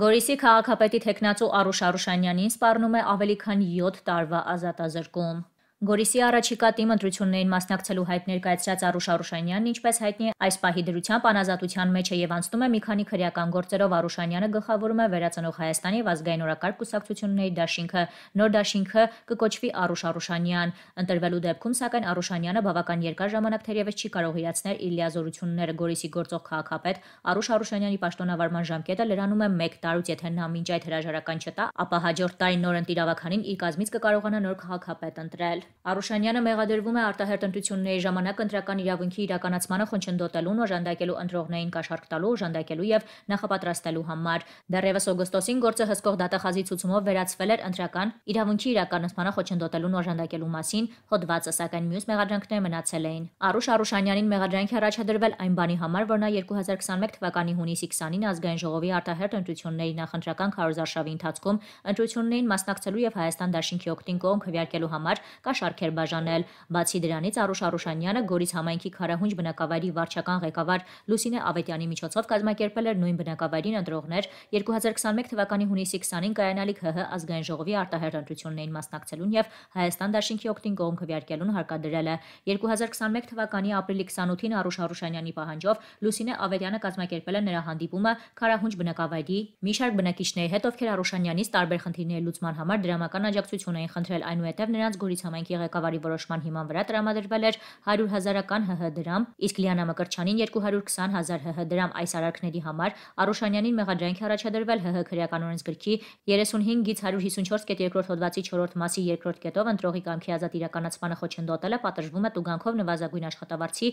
Գորիսի քաղաքապետի Թեկնածու Արուշ Արուշանյանին սպառնում է ավելի քան 7 տարվա ազատազրկում։ Գորիսի առաջիկա թիմ ընտրություններին մասնակցելու հայտ ներկայացրած Արուշ Արուշանյանն ինչպես հայտնի է, այս պահի դրությամբ անազատության մեջ է եւ անցնում է մի քանի քրեական գործերով Արուշանյանը գլխավորում է վերածնող Հայաստանի ազգային օրակարգ կուսակցությունների դաշինքը։ Նոր դաշինքը կկոչվի Արուշ Արուշանյան։ Ընտրվելու դեպքում սակայն Արուշանյանը բավական երկար ժամանակ թերևս չի կարող իրացնել իր լիազորությունները Գորիսի գործող քաղաքապետ Արուշ Արուշանյանի պաշտոնավարման ժամկետը լրանում է 1 տարուց, եթե նա մինչ այդ հրաժարական չտա, ապա հաջորդ տարի նոր ընտիրավականին իր կազմից կկարողանա նոր քաղաքապետ ընտրել։ Արուշանյանը մեղադրվում է արտահերտ ընտրությունների ժամանակ ընտրական իրավունքի իրականացմանը խոչընդոտելուն, օժանդակելու ընտրողներին կաշառք տալու, օժանդակելու եւ նախապատրաստելու համար։ Դեռևս օգոստոսին գործը հսկող դատախազի ցուցումով վերացվել էր ընտրական իրավունքի իրականացմանը խոչընդոտելուն օժանդակելու մասին հոդվածը, սակայն մյուս մեղադրանքները մնացել էին։ Արուշ Արուշանյանին մեղադրանք է առաջադրվել այն բանի համար, որ նա 2021 թվականի հունիսի 20-ին ազգային ժողովի արտահերտ ընտրությունների նախընտրական քարոզարշավի ընթացքում ընտրություններին մասնակցելու եւ Հայաստան դաշինքի օկտին կողմ քվեարկելու համար կաշ շարք էր բաժանել։ Բացի դրանից Արուշ Արուշանյանը Գորիս համայնքի Խարահունջ բնակավայրի վարչական ղեկավար Լուսինե Ավետյանի միջոցով կազմակերպել էր նույն բնակավայրին ընտրողներ 2021 թվականի հունիսի 20-ին կայանալիք ՀՀ ազգային ժողովի արտահերտ ընտրությունն էին մասնակցելուն եւ Հայաստան դաշինքի օկտին կողմ քվյարկելուն հարկադրել է 2021 թվականի ապրիլի 28-ին Արուշ Արուշանյանի պահանջով Լուսինե Ավետյանը կազմակերպել է նրա հանդիպումը Խարահունջ բնակավայրի մի շարք բնակիչների հետ ովքեր Արուշանյանից տարբեր խնդիրների լուծման համար դրամական աջակցություն էին խնդրել այնուհետև նրանց գորից համայնքի շենքի ղեկավարի որոշման հիման վրա տրամադրվել էր 100 հազարական ՀՀ դրամ, իսկ Լիանա Մկրչյանին 220 հազար ՀՀ դրամ այս արարքների համար Արուշանյանին մեղադրանք է առաջադրվել ՀՀ քրեական օրենսգրքի 35-ից 154.2 հոդվածի 4-րդ մասի 2-րդ կետով ընտրողի կամքի ազատ իրականացմանը խոչընդոտելը պատժվում է տուգանքով նվազագույն աշխատավարձի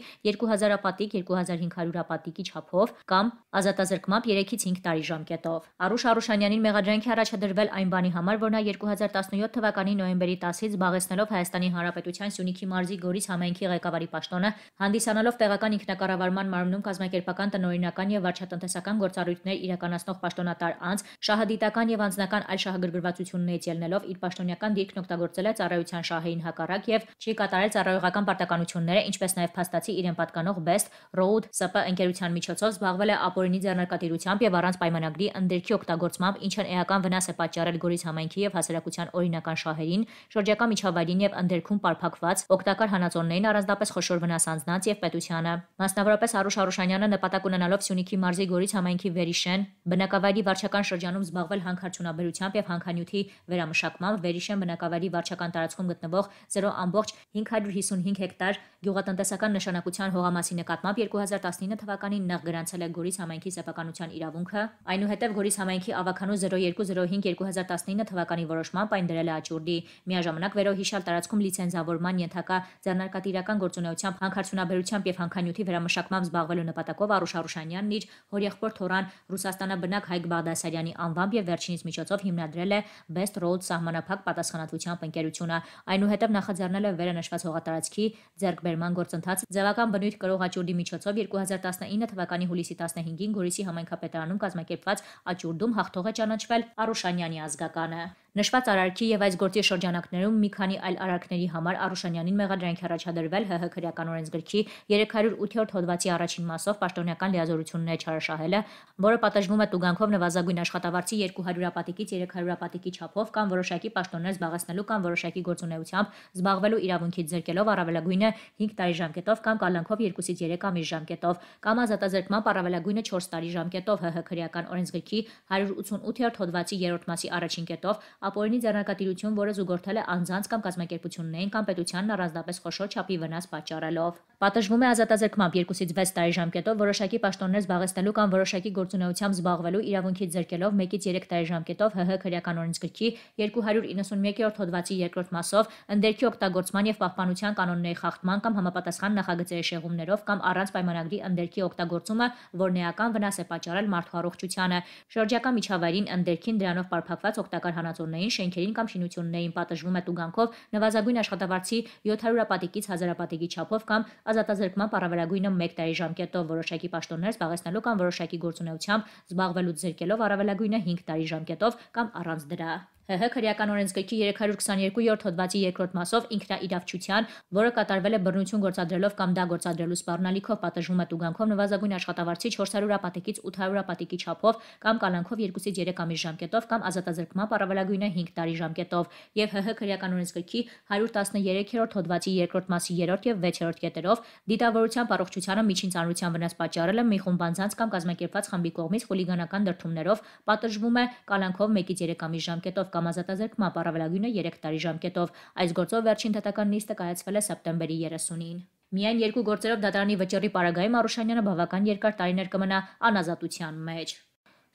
2000 ապատիկ 2500 ապատիկի չափով կամ ազատազրկմամբ 3-ից 5 տարի ժամկետով։ Արուշ Արուշանյանին մեղադրանքի առաջադրվել այն բանի համար, որ նա 2017 թվականի նոյեմբերի 10-ից զբաղեցնելով Հայաստան Հայաստանի Հանրապետության Սյունիքի մարզի Գորիս համայնքի ղեկավարի պաշտոնը հանդիսանալով տեղական ինքնակառավարման մարմնում կազմակերպական տնօրինական եւ վարչատնտեսական գործառույթներ իրականացնող պաշտոնատար անձ շահադիտական եւ անձնական այլ շահագրգռվածություններից ելնելով իր պաշտոնական դիրքն օգտագործել է ծառայության շահեին հակառակ եւ չի կատարել ծառայողական պարտականությունները, ինչպես նաեւ փաստացի իրեն պատկանող Best Road SP ընկերության միջոցով զբաղվել է ապօրինի ձեռնարկատիրությամբ եւ առանց պայմանագրի ընդերքի օգտագործմամբ, ինչն էական վնաս է պատճառել Գորիս համայնքի եւ հասարակության օրինական շահերին, շրջակա միջավայրին եւ նաև ընդերքում պարփակված օգտակար հանածոններին առանձնապես խոշոր վնասանձնած եւ պետությանը։ Մասնավորապես Արուշ Արուշանյանը նպատակ ունենալով Սյունիքի մարզի Գորից համայնքի Վերիշեն բնակավայրի վարչական շրջանում զբաղվել հանքարդյունաբերությամբ եւ հանքանյութի վերամշակմամբ Վերիշեն բնակավայրի վարչական տարածքում գտնվող 0.555 հեկտար գյուղատնտեսական նշանակության հողամասի նկատմամբ 2019 թվականին նախ գրանցել է Գորից համայնքի սեփականության իրավունքը, այնուհետև Գորից համայնքի ավականու 0205 2019 թվականի որոշմամբ այն դրել է աճուրդի։ Միաժամանակ վերոհիշալ տարած տարածքում լիցենզավորման ենթակա ձեռնարկատիրական գործունեությամբ հանքարդյունաբերությամբ եւ հանքանյութի վերամշակմամբ զբաղվելու նպատակով Արուշ Արուշանյանն իր հորեղբոր թորան Ռուսաստանաբնակ Հայկ Բաղդասարյանի անվամբ եւ վերջինիս միջոցով հիմնադրել է Best Road սահմանափակ պատասխանատվությամբ ընկերությունը։ Այնուհետև նախաձեռնել է վերանշված հողատարածքի ձեռքբերման գործընթաց ձևական բնույթ կրող աճուրդի միջոցով 2019 թվականի հուլիսի 15-ին Գորիսի համայնքապետարանում կազմակերպված աճուրդում հաղթող է ճանաչվել Արուշանյանի ազգականը։ Նշված արարքի եւ այս գործի շրջանակներում մի քանի այլ արարքների համար Արուշանյանին մեղադրանք առաջադրվել ՀՀ քրեական օրենսգրքի 308-րդ հոդվածի առաջին մասով պաշտոնական լիազորությունն է չարաշահելը, որը պատժվում է տուգանքով նվազագույն աշխատավարձի 200 հրապատիկից 300 հրապատիկի չափով կամ որոշակի պաշտոններ զբաղեցնելու կամ որոշակի գործունեությամբ զբաղվելու իրավունքից զրկելով առավելագույնը 5 տարի ժամկետով կամ կալանքով 2-ից 3 ամիս ժամկետով կամ ազատազրկման առավելագույնը 4 տարի ժամկետով ՀՀ քրեական օրենսգրքի 188-րդ հոդվածի 3-րդ մասի առաջին կետով ապօրինի ձեռնարկատիրություն, որը զուգորդել է անձանց կամ կազմակերպություններին կամ պետությանն առանձնապես խոշոր չափի վնաս պատճառելով։ Պատժվում է ազատազրկմամբ 2-ից 6 տարի ժամկետով որոշակի պաշտոններ զբաղեցնելու կամ որոշակի գործունեությամբ զբաղվելու իրավունքից զրկելով 1-ից 3 տարի ժամկետով ՀՀ քրեական օրենսգրքի 291-րդ հոդվածի 2-րդ մասով ընդերքի օգտագործման եւ պահպանության կանոնների խախտման կամ համապատասխան նախագծերի շեղումներով կամ առանց պայմանագրի ընդերքի օգտագործումը, որ նեական վնաս է պատճառել մարդու առողջությանը, շրջակա միջավայրին ընդերքին դրանով պարփակված օգտակար հանածոներ շինություններին, շենքերին կամ շինություններին պատժվում է տուգանքով նվազագույն աշխատավարձի 700 պատիկից 1000 պատիկի չափով կամ ազատազրկման առավելագույնը 1 տարի ժամկետով որոշակի պաշտոններ զբաղեցնելու կամ որոշակի գործունեությամբ զբաղվելուց զրկելով առավելագույնը 5 տարի ժամկետով կամ առանց դրա։ ՀՀ քրեական օրենսգրքի 322-րդ հոդվածի երկրորդ մասով ինքնաիրավչության, որը կատարվել է բռնություն գործադրելով կամ դա գործադրելու սպառնալիքով պատժվում է տուգանքով նվազագույն աշխատավարձի 400 ապատիկից 800 ապատիկի չափով կամ կալանքով 2-ից 3 ամիս ժամկետով կամ ազատազրկմամբ առավելագույնը 5 տարի ժամկետով եւ ՀՀ քրեական օրենսգրքի 113-րդ հոդվածի երկրորդ մասի 3-րդ եւ 6-րդ կետերով դիտավորությամբ առողջությանը միջին ծանրության վնաս պատճառելը մի խումբ անձանց կամ կազմակերպված խմբի կողմից խուլիգանական դրդումներով պատժվում է կալանքով 1-ից 3 ամիս ժամկետով կամ ազատազրկման պարավելագույնը 3 տարի ժամկետով։ Այս գործով վերջին դատական նիստը կայացվել է սեպտեմբերի 30-ին։ Միայն երկու գործերով դատարանի վճռի պարագայում Արուշանյանը բավական երկար տարիներ կմնա անազատության մեջ։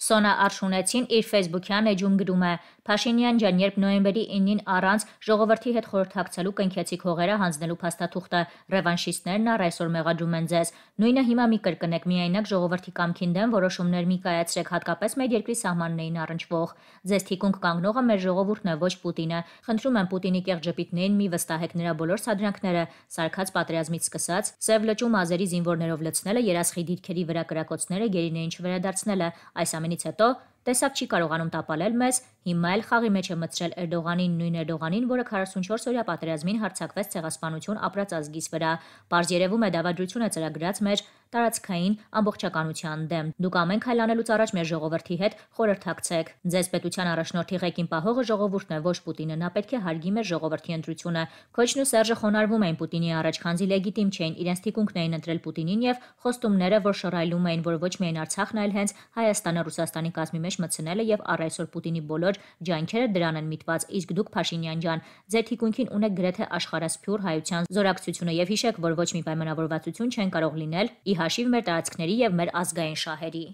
Սոնա Արշունեցին իր Facebook-յան էջում գրում է. «Փաշինյան ջան, երբ նոյեմբերի 9-ին առանց ժողովրդի հետ խորհրդակցելու կնքեցիք հողերը հանձնելու փաստաթուղթը, ռևանշիստներն առ այսօր մեղադրում են ձեզ։ Նույնը հիմա մի կրկնեք, միայնակ ժողովրդի կամքին դեմ որոշումներ մի կայացրեք, հատկապես մեր երկրի սահմաններին առնչվող։ Ձեզ թիկունք կանգնողը մեր ժողովուրդն է, ոչ Պուտինը։ Խնդրում եմ Պուտինի կեղծ ժպիտներին մի վստահեք նրա բոլոր սադրանքները, սարկած պատերազմից սկսած, Սև լճում ազերի զինվորներով լցնելը, երասխի դիրքերի վրա կրակոցները, գերիներին չվերադարձնելը, այս ամենը ամենից հետո տեսակ չի կարողանում տապալել մեզ Հիմա էլ խաղի մեջ է մտցրել Էրդողանին, նույն Էրդողանին, որը 44 օրյա պատերազմին հարձակվեց ցեղասպանություն ապրած ազգիս վրա։ Պարզ երևում է դավադրությունը ծրագրած մեր տարածքային ամբողջականության դեմ։ Դուք ամեն քայլ անելուց առաջ մեր ժողովրդի հետ խորհրդակցեք։ Ձեզ պետության առաջնորդի ղեկին պահողը ժողովուրդն է, ոչ Պուտինը։ Նա պետք է հարգի մեր ժողովրդի ընտրությունը։ Քոչն ու Սերժը խոնարհվում էին Պուտինի առաջ, քանզի լեգիտիմ չէին։ Իրենց թիկունքն էին ընտրել Պուտինին եւ խոստումները, որ շռայլում էին, որ ոչ միայն Արցախն, այլ հենց Հայաստանը Ռուսաստանի կազմի մեջ մտցնելը եւ առ այսօր Պուտինի բոլոր լուրջ, ջանքերը դրան են միտված, իսկ դուք Փաշինյան ջան, ձեր թիկունքին ունեք գրեթե աշխարհասփյուր հայության զորակցությունը եւ հիշեք, որ ոչ մի պայմանավորվածություն չեն կարող լինել՝ ի հաշիվ մեր տարածքների եւ մեր ազգային շահերի։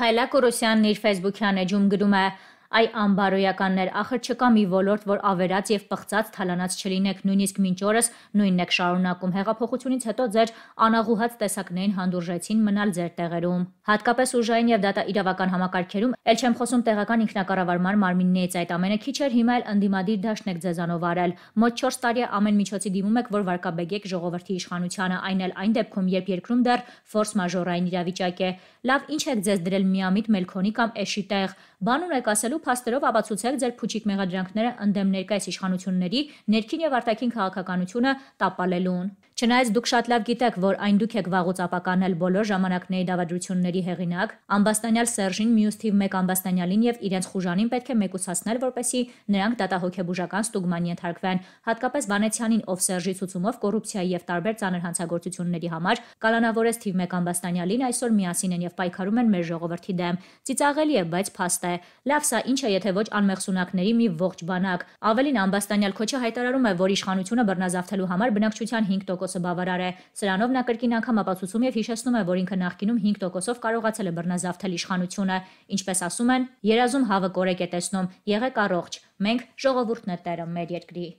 Փայլա Կորոսյանն իր Facebook-յան էջում գրում է. Այ անբարոյականներ, ախր չկա մի ոլորտ, որ ավերած եւ պղծած թալանած չլինեք, նույնիսկ մինչ օրս նույնն եք շարունակում։ Հեղափոխությունից հետո ձեր անաղուհած տեսակներին հանդուրժեցին մնալ ձեր տեղերում։ Հատկապես ուժային եւ դատա իրավական համակարգերում, ել չեմ խոսում տեղական ինքնակառավարման մարմիններից այդ ամենը քիչ էր, հիմա էլ ընդդիմադիր դաշնեք ձեզանով արել։ Մոտ 4 տարի ամեն միջոցի դիմում եք, որ վարկաբեգեք ժողովրդի իշխանությանը, այն էլ այն դեպքում, երբ երկրում դեռ ֆորս մաժորային իրավիճակ է։ Լավ, ինչ եք ձեզ դրել միամիտ Մելքոնի կամ Էշի տեղ։ Բան ունեք ասելու փաստերով ապացուցեք ձեր փուչիկ մեղադրանքները ընդդեմ ներկայիս իշխանությունների ներքին եւ արտաքին քաղաքականությունը տապալելուն։ Չնայած դուք շատ լավ գիտեք, որ այն դուք եք վաղուց ապականել բոլոր ժամանակների դավադրությունների հեղինակ, Ամբաստանյալ Սերժին մյուս թիվ 1 Ամբաստանյալին եւ իրենց խուժանին պետք է մեկուսացնել, որպեսի նրանք տվյալահոգեբուժական ստուգմանի ենթարկվեն, հատկապես Վանեցյանին, ով Սերժի ցուցումով կոռուպցիայի եւ տարբեր ծանր հանցագործությունների համար կալանավորեց թիվ 1 Ամբաստանյալին, այսօր միասին են եւ պայքարում են մեր ժողովրդի դեմ։ Ծիծաղելի է, բայց փաստ է։ Լավ, սա ինչ է, եթե ոչ անմեղսունակների մի ողջ բանակ։ Ավելին Ամբաստանյալ քոչը հայտարարում է, որ իշխանությունը բռնազավթելու համար բնակչության 5% տոկոսը բավարար է։ Սրանով նա կրկին անգամ ապացուցում եւ հիշեցնում է, որ ինքը նախկինում 5 տոկոսով կարողացել է բռնազավթել իշխանությունը, ինչպես ասում են, երազում հավը կորեկ է տեսնում։ Եղեք առողջ։ Մենք ժողովուրդն է տերը մեր երկրի։